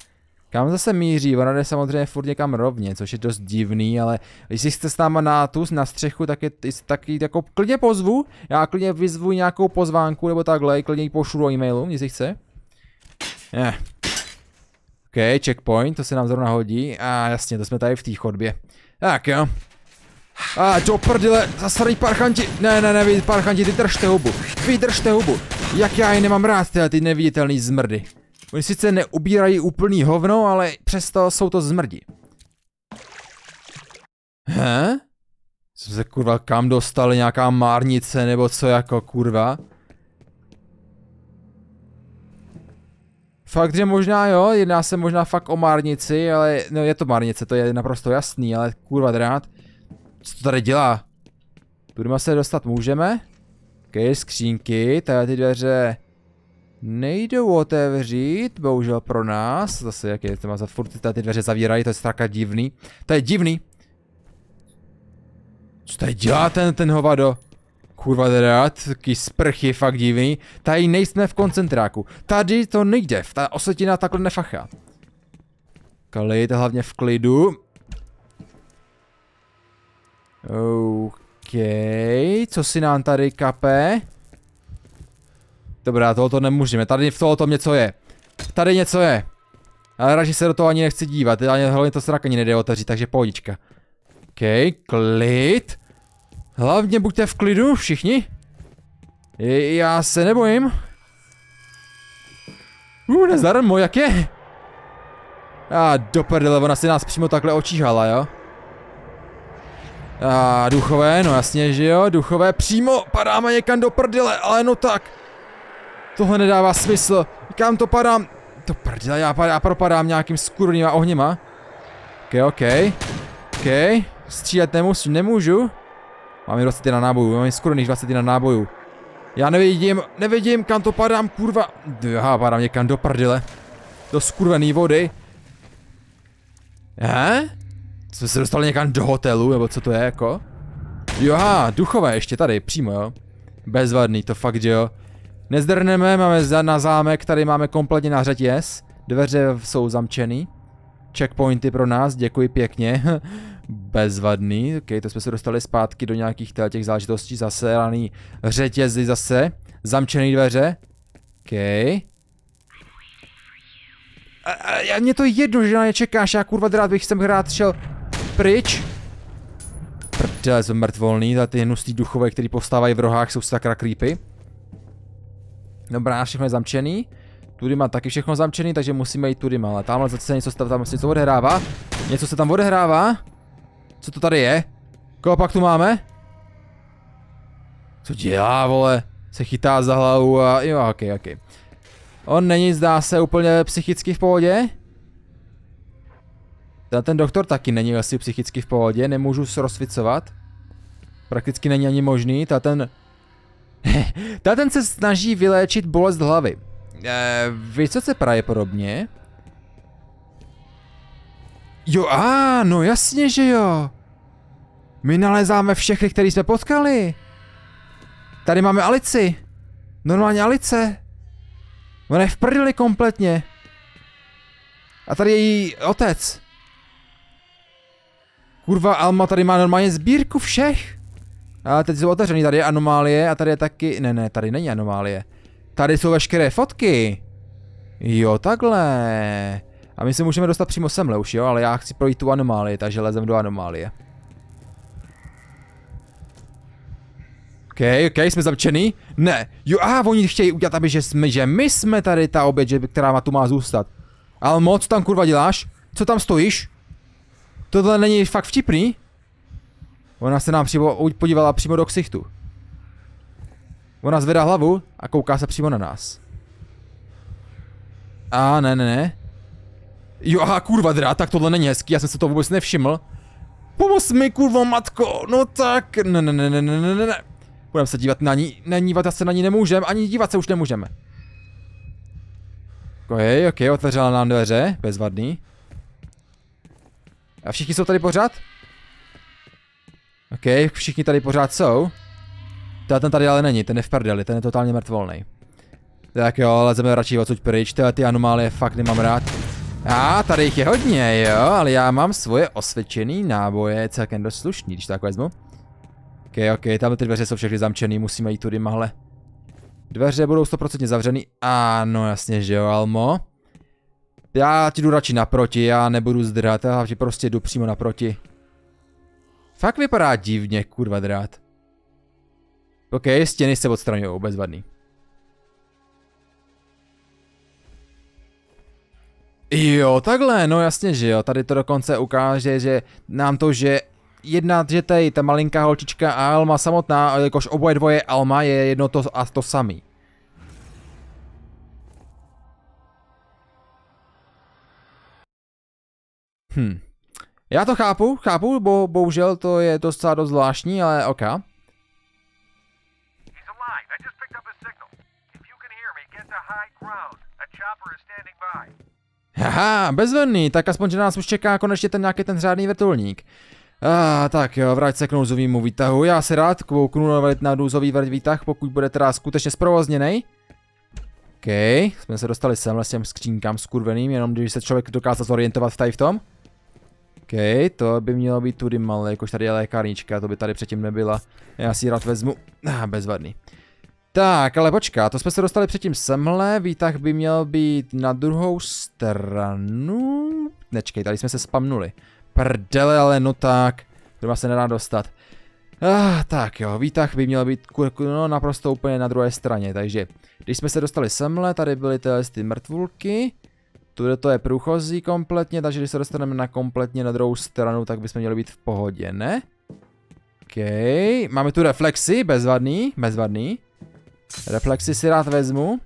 Kam zase míří? Ona jde samozřejmě furt někam rovně, což je dost divný, ale když jste s náma na tu na střechu, tak je taky jako klidně pozvu. Já klidně vyzvu nějakou pozvánku nebo takhle, klidně ji pošlu do e-mailu, jestli chce. Ne. OK, checkpoint, to se nám zrovna hodí. A jasně, to jsme tady v té chodbě. Tak jo. A do prdele, zasadí parchanti. Ne, ne, ne, vy parchanti, držte hubu. držte hubu. Jak já je nemám rád, ty neviditelný zmrdy. Oni sice neubírají úplný hovno, ale přesto jsou to zmrdi. He? Co se kurva kam dostali, nějaká márnice nebo co jako kurva? Fakt, že možná jo, jedná se možná fakt o márnici, ale no je to márnice, to je naprosto jasný, ale kurva drát. Co to tady dělá? Tudy se dostat můžeme? Ok, skřínky, tady ty dveře nejdou otevřít, bohužel pro nás, zase jak je, to má za furt ty dveře zavírají, to je straka divný, to je divný. Co tady dělá ten, ten hovado? Kurva drát, taky sprchy fakt divný, tady nejsme v koncentráku, tady to nejde, ta osetina takhle nefachá. Klid, hlavně v klidu. OK, co si nám tady kape? Dobrá, tohoto nemůžeme. Tady v tohoto něco je. Tady něco je. Ale radši se do toho ani nechci dívat. Ani hlavně to srak ani nejde otevřít, takže pohodička. OK, klid. Hlavně buďte v klidu všichni. Já se nebojím. Uh, nezdarmo, jak je? A ah, do prdele, ona si nás přímo takhle očíhala, jo? A ah, duchové, no jasně, že jo, duchové, přímo padáme někam do prdele, ale no tak. Tohle nedává smysl. Kam to padám? To prdele, já, já propadám nějakým skurvnýma ohněma. OK, OK. OK. Střílet nemůžu, nemůžu. Mám 20 21 nábojů, máme skurvných 21 nábojů. Já nevidím, nevidím, kam to padám, kurva. Já padám někam do prdele. Do skurvený vody. He? Jsme se dostali někam do hotelu, nebo co to je, jako? Joha, duchové ještě tady, přímo, jo. Bezvadný, to fakt, že jo. Nezdrneme, máme za, na zámek, tady máme kompletně na řetěz. Dveře jsou zamčený. Checkpointy pro nás, děkuji pěkně. *laughs* Bezvadný, ok, to jsme se dostali zpátky do nějakých těch záležitostí, zase raný řetězy zase. Zamčený dveře. Ok. A, a, a mě to jedno, že na ně čekáš, já kurva drát bych sem hrát šel pryč. Prdele, jsem mrtvolný, ty hnustý duchové, který postávají v rohách, jsou sakra creepy. Dobrá, všechno je zamčený. Tudy má taky všechno zamčený, takže musíme jít tudy, ale tamhle zase něco tam, tam se něco odehrává. Něco se tam odehrává. Co to tady je? Koho pak tu máme? Co dělá, vole? Se chytá za hlavu a jo, ok, ok. On není, zdá se, úplně psychicky v pohodě. Teda ten doktor taky není asi psychicky v pohodě, nemůžu se rozsvicovat. Prakticky není ani možný, ta ten *laughs* ten se snaží vyléčit bolest hlavy. Eh, co se praje podobně? Jo, a no jasně, že jo. My nalezáme všechny, který jsme potkali. Tady máme Alici. Normálně Alice. Ona je v prdeli kompletně. A tady je její otec. Kurva, Alma tady má normálně sbírku všech. A teď jsou otevřený, tady je anomálie a tady je taky, ne ne, tady není anomálie. Tady jsou veškeré fotky. Jo, takhle. A my se můžeme dostat přímo semhle už, jo, ale já chci projít tu anomálii, takže lezem do anomálie. OK, OK, jsme zamčený? Ne. Jo, a oni chtějí udělat, aby že, jsme, že my jsme tady ta oběť, že, která má tu má zůstat. Ale co tam kurva děláš? Co tam stojíš? Tohle není fakt vtipný? Ona se nám přímo, podívala přímo do ksichtu. Ona zvedá hlavu a kouká se přímo na nás. A ne, ne, ne. Jo, aha, kurva drá, tak tohle není hezký, já jsem se to vůbec nevšiml. Pomoz mi, kurva matko, no tak, ne, ne, ne, ne, ne, ne, ne. Budeme se dívat na ní, ne, dívat se na ní nemůžeme, ani dívat se už nemůžeme. Ok, ok, otevřela nám dveře, bezvadný. A všichni jsou tady pořád? OK, všichni tady pořád jsou. Tohle ten tady ale není, ten je v prdeli, ten je totálně mrtvolný. Tak jo, lezeme radši odsud pryč, tyhle ty anomálie fakt nemám rád. A ah, tady jich je hodně, jo, ale já mám svoje osvědčený náboje, celkem dost slušný, když tak vezmu. Ok, ok, tam ty dveře jsou všechny zamčený, musíme jít tudy mahle. Dveře budou 100% zavřený, ano, ah, jasně, že jo, Almo. Já ti jdu radši naproti, já nebudu zdrat, já prostě jdu přímo naproti. Fakt vypadá divně, kurva drát. OK, stěny se odstraňují, bezvadný. Jo, takhle, no jasně, že jo. Tady to dokonce ukáže, že nám to, že jedna, že tady ta malinká holčička a Alma samotná, jakož oboje dvoje Alma je jedno to a to samý. Hm. Já to chápu, chápu, bo bohužel to je docela dost zvláštní, ale ok. Haha, bezvenný, tak aspoň, že nás už čeká konečně ten nějaký ten řádný vrtulník. Ah, tak jo, vrať se k nouzovému výtahu, já se rád kouknu na nouzový výtah, pokud bude teda skutečně zprovozněný. OK, jsme se dostali sem, těm skřínkám skurveným, jenom když se člověk dokázal zorientovat tady v tom to by mělo být tudy malé, jakož tady je lékárnička, to by tady předtím nebyla. Já si rád vezmu. Ah, bezvadný. Tak, ale počká, to jsme se dostali předtím semhle, výtah by měl být na druhou stranu. Nečkej, tady jsme se spamnuli. Prdele, ale no tak, to se nedá dostat. Ah, tak jo, výtah by měl být no, naprosto úplně na druhé straně, takže když jsme se dostali semhle, tady byly ty mrtvulky, Tudy to je průchozí kompletně, takže když se dostaneme na kompletně na druhou stranu, tak bychom měli být v pohodě, ne? OK, máme tu reflexy, bezvadný, bezvadný. Reflexy si rád vezmu.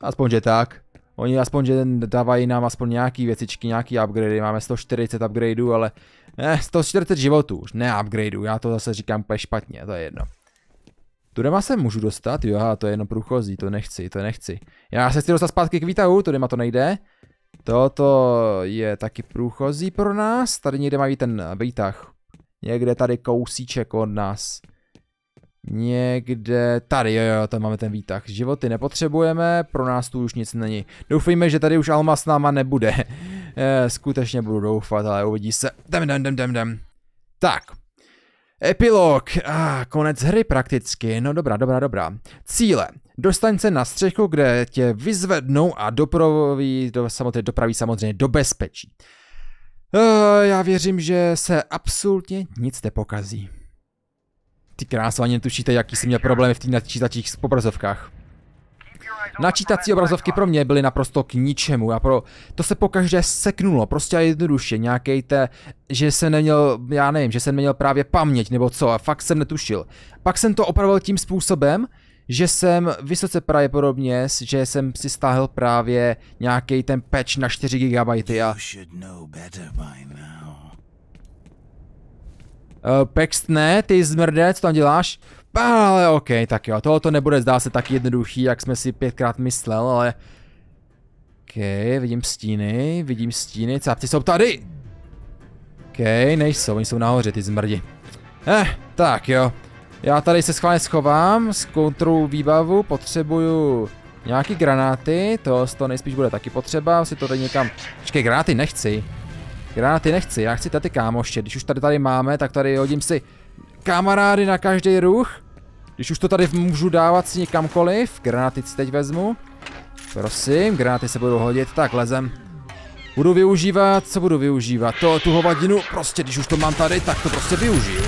Aspoň, že tak. Oni aspoň, že dávají nám aspoň nějaký věcičky, nějaký upgrady, máme 140 upgradeů, ale ne, eh, 140 životů, už ne upgradeů, já to zase říkám úplně špatně, to je jedno dema se můžu dostat, jo, to je jenom průchozí, to nechci, to nechci. Já se chci dostat zpátky k výtahu, dema to nejde. Toto je taky průchozí pro nás, tady někde mají ten výtah. Někde tady kousíček od nás. Někde, tady jo jo, tam máme ten výtah. Životy nepotřebujeme, pro nás tu už nic není. Doufejme, že tady už Alma s náma nebude. *laughs* Eh, skutečně budu doufat, ale uvidí se. Dem, dem, dem, dem, dem. Tak, Epilog. Ah, konec hry prakticky. No dobrá, dobrá, dobrá. Cíle. Dostaň se na střechu, kde tě vyzvednou a dopraví, do, samozřejmě, dopraví samozřejmě do bezpečí. Uh, já věřím, že se absolutně nic nepokazí. Ty krásně ani netušíte, jaký jsi měl problémy v těch načítačích s poprazovkách. Načítací obrazovky pro mě byly naprosto k ničemu. a pro, to se pokaždé seknulo, prostě jednoduše. Nějakej te, že jsem neměl, já nevím, že jsem neměl právě paměť nebo co, a fakt jsem netušil. Pak jsem to opravil tím způsobem, že jsem vysoce pravděpodobně, že jsem si stáhl právě nějaký ten patch na 4 GB a... Uh, Pext ne, ty zmrde, co tam děláš? Ale ok, tak jo, tohoto nebude zdá se tak jednoduchý, jak jsme si pětkrát myslel, ale... Ok, vidím stíny, vidím stíny, cápci jsou tady! Ok, nejsou, oni jsou nahoře, ty zmrdi. Eh, tak jo. Já tady se schválně schovám, zkontruju výbavu, potřebuju nějaký granáty, to z toho nejspíš bude taky potřeba, si to tady někam... Počkej, granáty nechci. Granáty nechci, já chci tady kámoště, když už tady tady máme, tak tady hodím si kamarády na každý ruch. Když už to tady můžu dávat si kamkoliv, granáty si teď vezmu. Prosím, granáty se budou hodit, tak lezem. Budu využívat, co budu využívat? To, tu hovadinu, prostě když už to mám tady, tak to prostě využiju.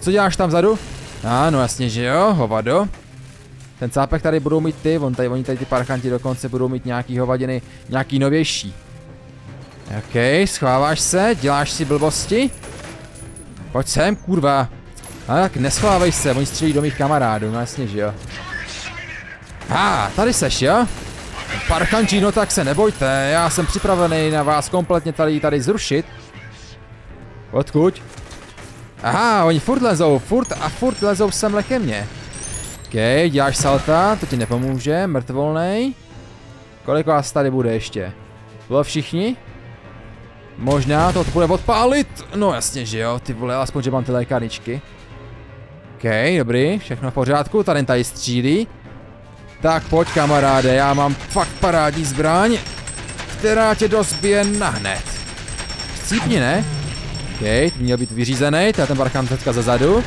Co děláš tam vzadu? Ano, jasně, že jo, hovado. Ten cápek tady budou mít ty, on tady, oni tady ty parchanti dokonce budou mít nějaký hovadiny, nějaký novější. Okay, schováváš se, děláš si blbosti. Pojď sem, kurva. Ale tak neschovávej se, oni střílí do mých kamarádů, no jasně, že jo. A, ah, tady seš, jo? Parkanji, no tak se nebojte, já jsem připravený na vás kompletně tady, tady zrušit. Odkud? Aha, oni furt lezou, furt a furt lezou sem ke mně. OK, děláš salta, to ti nepomůže, mrtvolnej. Kolik vás tady bude ještě? Bylo všichni? Možná to bude odpálit, no jasně že jo, ty vole, aspoň že mám ty lékárničky. Okay, dobrý, všechno v pořádku, tady tady střílí. Tak pojď kamaráde, já mám fakt parádní zbraň, která tě dospěje nahned. Chcípni, ne? Okay, měl být vyřízený, to je ten barchán teďka zezadu.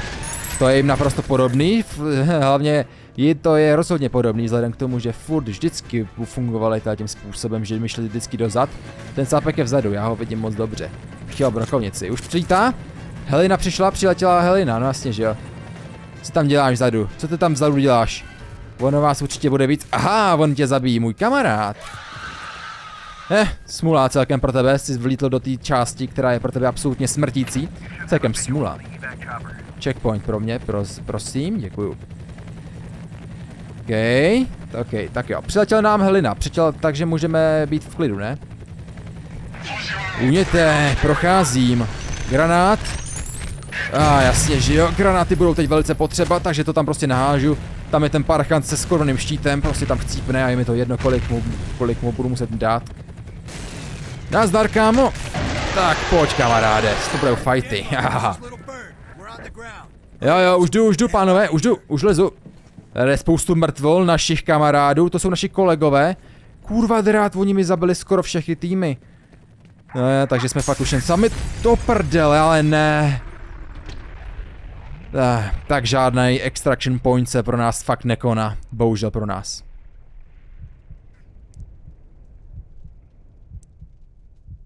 To je jim naprosto podobný, *laughs* hlavně je to je rozhodně podobný, vzhledem k tomu, že furt vždycky fungovaly tím způsobem, že mi šli vždycky dozad. Ten sápek je vzadu, já ho vidím moc dobře. Chtěl brokovnici, už přijítá? Helena přišla, přiletěla Helena, no jasně, že jo. Co tam děláš vzadu? Co ty tam vzadu děláš? Ono vás určitě bude víc. Aha, on tě zabíjí, můj kamarád. Eh, smula celkem pro tebe, jsi vlítl do té části, která je pro tebe absolutně smrtící. Celkem smula. Checkpoint pro mě, pros, prosím, děkuju. OK, OK, tak jo. Přiletěl nám Helina, přiletěl, takže můžeme být v klidu, ne? Uměte, procházím. Granát, a ah, jasně, že jo, granáty budou teď velice potřeba, takže to tam prostě nahážu. Tam je ten parchant se skoroným štítem, prostě tam chcípne a je mi to jedno, kolik mu, kolik mu budu muset dát. Nazdar, kámo! Tak pojď, kamaráde, to budou fighty, Jo, jo, už jdu, už jdu, pánové, už jdu, už lezu. Tady je spoustu mrtvol našich kamarádů, to jsou naši kolegové. Kurva drát, oni mi zabili skoro všechny týmy. No, takže jsme fakt už jen sami to prdele, ale ne. Eh, tak žádný extraction point se pro nás fakt nekoná. Bohužel pro nás.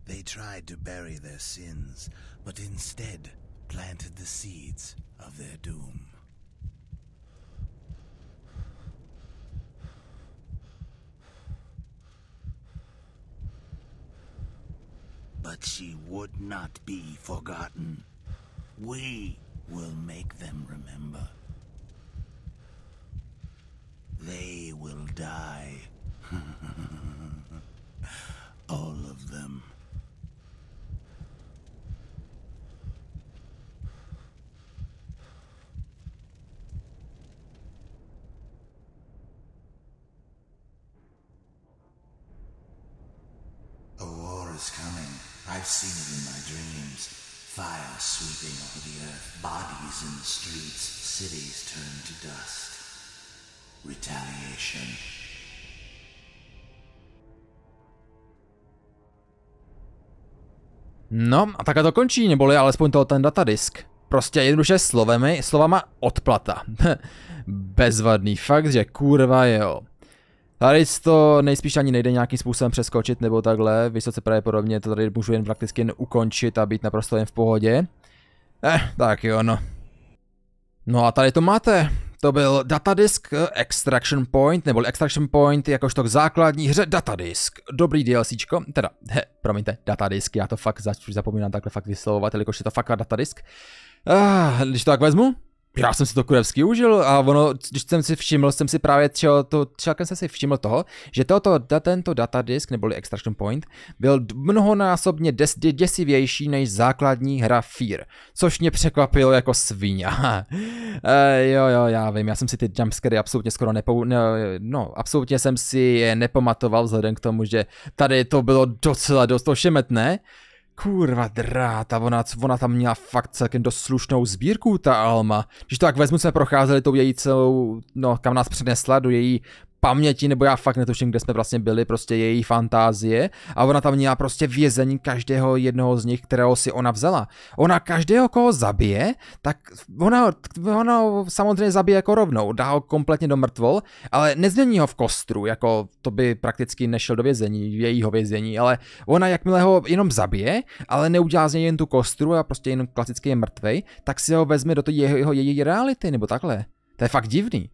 They tried to bury their sins, but instead planted the seeds of their doom. But she would not be forgotten. We will make them remember. They will die. *laughs* All of them. cities turn to dust. Retaliation. No a takhle to končí, neboli alespoň toho ten datadisk. Prostě jednoduše slovemi, slovama odplata. *laughs* Bezvadný fakt, že kurva jo. Tady to nejspíš ani nejde nějakým způsobem přeskočit nebo takhle, vysoce pravděpodobně to tady můžu jen prakticky jen ukončit a být naprosto jen v pohodě. Eh, tak jo no. No a tady to máte. To byl Datadisk eh, Extraction Point, nebo Extraction Point jakožto k základní hře Datadisk. Dobrý DLCčko, teda, he, promiňte, Datadisk, já to fakt začnu zapomínám takhle fakt vyslovovat, jelikož je to fakt Datadisk. Ah, když to tak vezmu, já jsem si to kurevsky užil a ono, když jsem si všiml, jsem si právě třeba to, celkem jsem si všiml toho, že toto, tento datadisk, neboli extraction point, byl mnohonásobně des, děsivější než základní hra Fear, což mě překvapilo jako svině. *laughs* e, jo, jo, já vím, já jsem si ty jumpscary absolutně skoro nepou... ne, no, absolutně jsem si je nepamatoval vzhledem k tomu, že tady to bylo docela dost ošemetné, Kurva dráta, ona, ona tam měla fakt celkem dost slušnou sbírku, ta Alma. Když to tak vezmu, jsme procházeli tou její celou, no kam nás přinesla, do její paměti, nebo já fakt netuším, kde jsme vlastně byli, prostě její fantázie a ona tam měla prostě vězení každého jednoho z nich, kterého si ona vzala. Ona každého, koho zabije, tak ona, ona samozřejmě zabije jako rovnou, dá ho kompletně do mrtvol, ale nezmění ho v kostru, jako to by prakticky nešel do vězení, jejího vězení, ale ona jakmile ho jenom zabije, ale neudělá z něj jen tu kostru a prostě jenom klasicky je mrtvej, tak si ho vezme do toho jeho, jeho její reality, nebo takhle. To je fakt divný.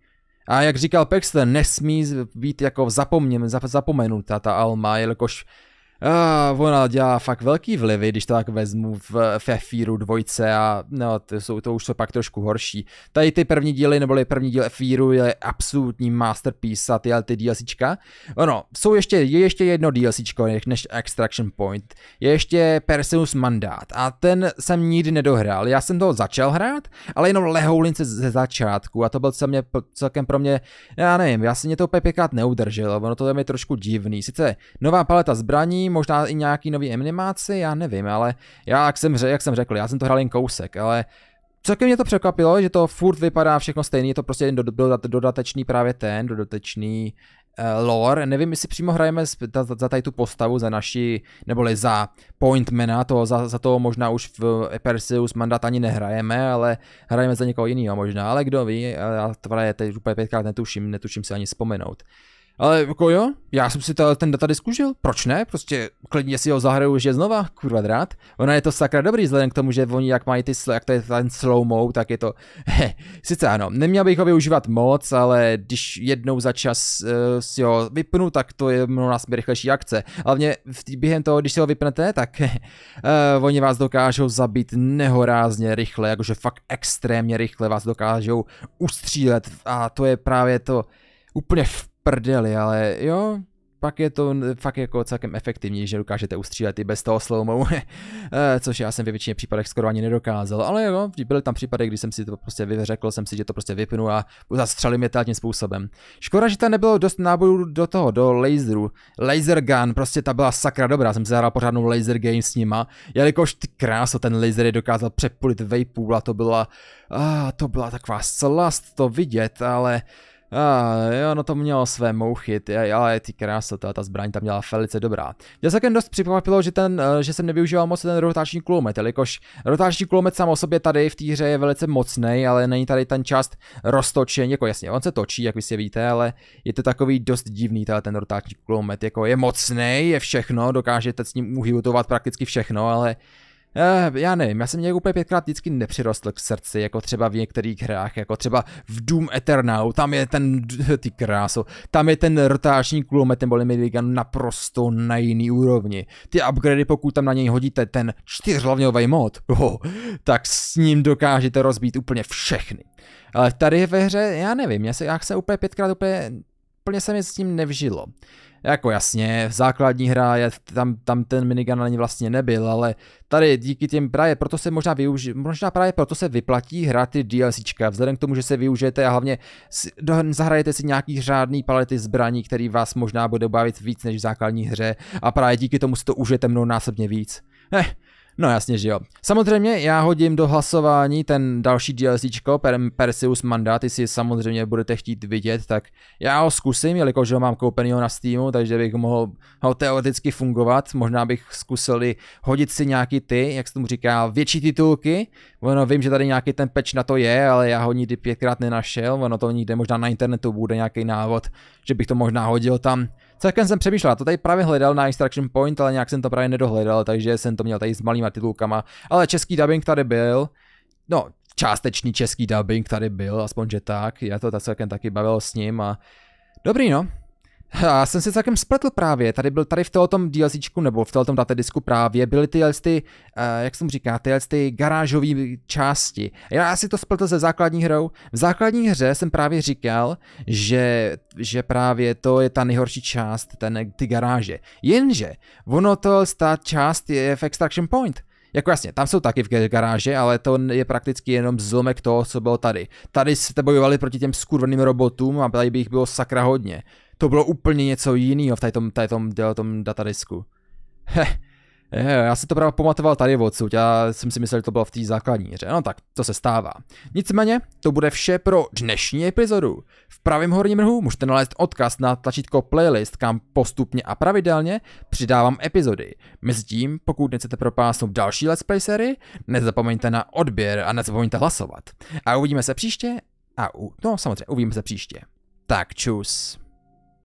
A jak říkal Paxton, nesmí být jako zapomněn, zapomenutá ta alma, jelikož a ona dělá fakt velký vlivy, když to tak vezmu v, Fefíru dvojce a no, to, jsou, to už jsou pak trošku horší. Tady ty první díly, neboli první díl Fefíru je absolutní masterpiece a ty, ty DLCčka. Ono, jsou ještě, je ještě jedno DLCčko než Extraction Point. Je ještě Perseus Mandát a ten jsem nikdy nedohrál. Já jsem toho začal hrát, ale jenom lehoulince ze začátku a to byl celkem, celkem pro mě, já nevím, já si mě to úplně pěkát neudržel, ono to je mi trošku divný. Sice nová paleta zbraní, možná i nějaký nový animáci, já nevím, ale já, jak jsem, jak jsem řekl, já jsem to hrál jen kousek, ale celkem mě to překvapilo, že to furt vypadá všechno stejný, je to prostě jen dodatečný právě ten, dodatečný uh, lore, nevím, jestli přímo hrajeme za, za tady tu postavu, za naši, neboli za pointmana, to, za, za toho možná už v Perseus mandat ani nehrajeme, ale hrajeme za někoho jiného možná, ale kdo ví, já to je teď úplně pětkrát netuším, netuším si ani vzpomenout. Uh, ale jako jo, já jsem si ten data užil, proč ne? Prostě klidně si ho zahraju je znova, kurva drát. Ona je to sakra dobrý, vzhledem k tomu, že oni jak mají ty, jak to je ten slow mo, tak je to, he, *laughs* sice ano, neměl bych ho využívat moc, ale když jednou za čas uh, si ho vypnu, tak to je mnohem rychlejší akce. Hlavně v tý, během toho, když si ho vypnete, tak uh, *laughs* oni vás dokážou zabít nehorázně rychle, jakože fakt extrémně rychle vás dokážou ustřílet a to je právě to úplně v prdeli, ale jo, pak je to fakt jako celkem efektivní, že dokážete ustřílet i bez toho slomou, *laughs* eh, což já jsem ve většině případech skoro ani nedokázal, ale jo, byly tam případy, kdy jsem si to prostě vyřekl, jsem si, že to prostě vypnu a zastřelím je tím způsobem. Škoda, že tam nebylo dost nábojů do toho, do laseru. Laser gun, prostě ta byla sakra dobrá, jsem zahrál pořádnou laser game s nima, jelikož ty kráso, ten laser je dokázal přepulit vejpůl a to byla, a to byla taková slast to vidět, ale... A ah, jo, no to mělo své mouchy, ty, ale ty krása, ta, ta zbraň tam měla velice dobrá. Já se dost připomapilo, že, ten, eh, že jsem nevyužíval moc ten rotační kulomet, jelikož rotační kulomet sám o sobě tady v té hře je velice mocný, ale není tady ten část roztočen, jako jasně, on se točí, jak vy si víte, ale je to takový dost divný tady ten rotační kulomet, jako je mocný, je všechno, dokážete s ním uhybutovat prakticky všechno, ale Uh, já nevím, já jsem nějak úplně pětkrát vždycky nepřirostl k srdci, jako třeba v některých hrách, jako třeba v Doom Eternal, tam je ten, *laughs* ty krásu, tam je ten rotáční kulomet nebo Minigun naprosto na jiný úrovni. Ty upgrady, pokud tam na něj hodíte ten čtyřhlavňový mod, *laughs* oh, tak s ním dokážete rozbít úplně všechny. Ale tady ve hře, já nevím, já se, já se úplně pětkrát úplně, úplně se mi s tím nevžilo. Jako jasně, základní hra, je tam, tam ten minigun ani vlastně nebyl, ale tady díky těm právě proto se možná využi, možná právě proto se vyplatí hrát ty DLCčka, vzhledem k tomu, že se využijete a hlavně do, zahrajete si nějaký řádný palety zbraní, který vás možná bude bavit víc než v základní hře a právě díky tomu si to užijete mnohonásobně víc. Eh, No jasně, že jo. Samozřejmě já hodím do hlasování ten další DLCčko, per Perseus Mandát, jestli samozřejmě budete chtít vidět, tak já ho zkusím, jelikož ho mám koupenýho na Steamu, takže bych mohl ho teoreticky fungovat, možná bych zkusil i hodit si nějaký ty, jak se tomu říká, větší titulky, ono vím, že tady nějaký ten patch na to je, ale já ho nikdy pětkrát nenašel, ono to nikde možná na internetu bude nějaký návod, že bych to možná hodil tam, Celkem jsem přemýšlel, to tady právě hledal na Instruction Point, ale nějak jsem to právě nedohledal, takže jsem to měl tady s malýma titulkama. Ale český dubbing tady byl. No, částečný český dubbing tady byl, aspoň že tak. Já to celkem taky bavil s ním a dobrý no. Já jsem si celkem spletl právě, tady byl tady v tom DLCčku nebo v tom datadisku právě byly ty, ty uh, eh, jak jsem říká, ty, ty garážové části. Já si to spletl se základní hrou. V základní hře jsem právě říkal, že, že právě to je ta nejhorší část, ten, ty garáže. Jenže, ono to, ta část je v Extraction Point. Jako jasně, tam jsou taky v garáži, ale to je prakticky jenom zlomek toho, co bylo tady. Tady jste bojovali proti těm skurveným robotům a tady by jich bylo sakra hodně to bylo úplně něco jiného v tom, tom, tom datadisku. Heh, já si to právě pamatoval tady odsud, já jsem si myslel, že to bylo v té základní hře, no tak, to se stává. Nicméně, to bude vše pro dnešní epizodu. V pravém horním rohu můžete nalézt odkaz na tlačítko playlist, kam postupně a pravidelně přidávám epizody. Mezitím, pokud nechcete propásnout další Let's Play série, nezapomeňte na odběr a nezapomeňte hlasovat. A uvidíme se příště, a u... no samozřejmě, uvidíme se příště. Tak čus.